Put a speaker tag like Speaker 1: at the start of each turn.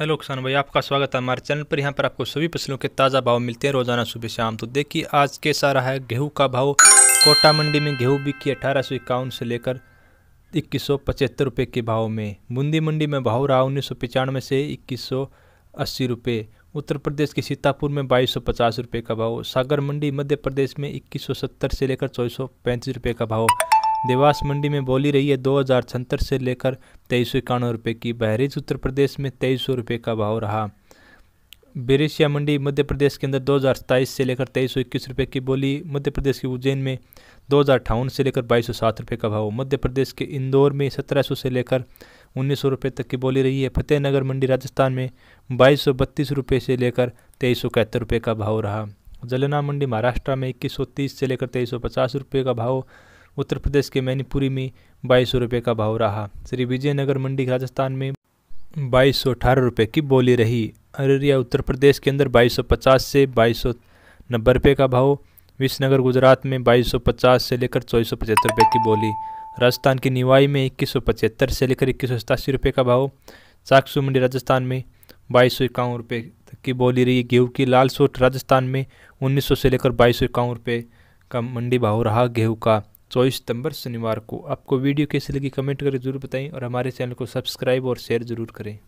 Speaker 1: hello किसान भाई आपका स्वागत है हमारे चैनल पर यहाँ पर आपको सभी फसलों के ताज़ा भाव मिलते हैं रोज़ाना सुबह शाम तो देखिए आज कैसा रहा है गेहूं का भाव कोटा मंडी में गेहूं बिकी अठारह सौ इक्यावन से लेकर इक्कीस सौ पचहत्तर रुपये के भाव में बूंदी मंडी में भाव रहा उन्नीस सौ पचानवे से इक्कीस सौ अस्सी रुपये उत्तर प्रदेश के सीतापुर में बाईस सौ पचास रुपये का भाव सागर मंडी मध्य प्रदेश में इक्कीस सौ सत्तर से लेकर चौबीस सौ पैंतीस रुपये का भाव देवास मंडी में बोली रही है दो से लेकर तेईस सौ इक्यानवे रुपये की बहरीज उत्तर प्रदेश में तेईस सौ रुपये का भाव रहा बेरेसिया मंडी मध्य प्रदेश के अंदर दो हज़ार से लेकर तेईस सौ इक्कीस रुपये की बोली मध्य प्रदेश के उज्जैन में दो हज़ार से लेकर बाईस सौ सात रुपये का भाव मध्य प्रदेश के इंदौर में सत्रह सौ से लेकर उन्नीस सौ रुपये तक की बोली रही है फतेहनगर मंडी राजस्थान में बाईस सौ बत्तीस रुपये से लेकर तेईस सौ इकहत्तर रुपये का भाव रहा जलना मंडी महाराष्ट्र में इक्कीस सौ तीस से लेकर तेईस सौ पचास रुपये का भाव उत्तर प्रदेश के मैनीपुरी में बाईस सौ रुपये का भाव रहा श्री विजयनगर मंडी राजस्थान में बाईस सौ अठारह रुपये की बोली रही अररिया उत्तर प्रदेश के अंदर बाईस सौ पचास से बाईस सौ नब्बे रुपये का भाव विश्वनगर गुजरात में बाईस सौ पचास से लेकर चौबीस सौ पचहत्तर रुपये की बोली राजस्थान की निवाई में इक्कीस सौ पचहत्तर से लेकर इक्कीस सौ सतासी रुपये का भाव चाकसू मंडी राजस्थान में बाईस सौ इक्यावन रुपये तक की बोली रही गेहूँ की लाल सोट राजस्थान में उन्नीस सौ से लेकर बाईस सौ इक्यावन रुपये का मंडी भाव रहा गेहूँ का चौबीस सितंबर शनिवार को आपको वीडियो कैसी लगी कमेंट करके ज़रूर बताएं और हमारे चैनल को सब्सक्राइब और शेयर ज़रूर करें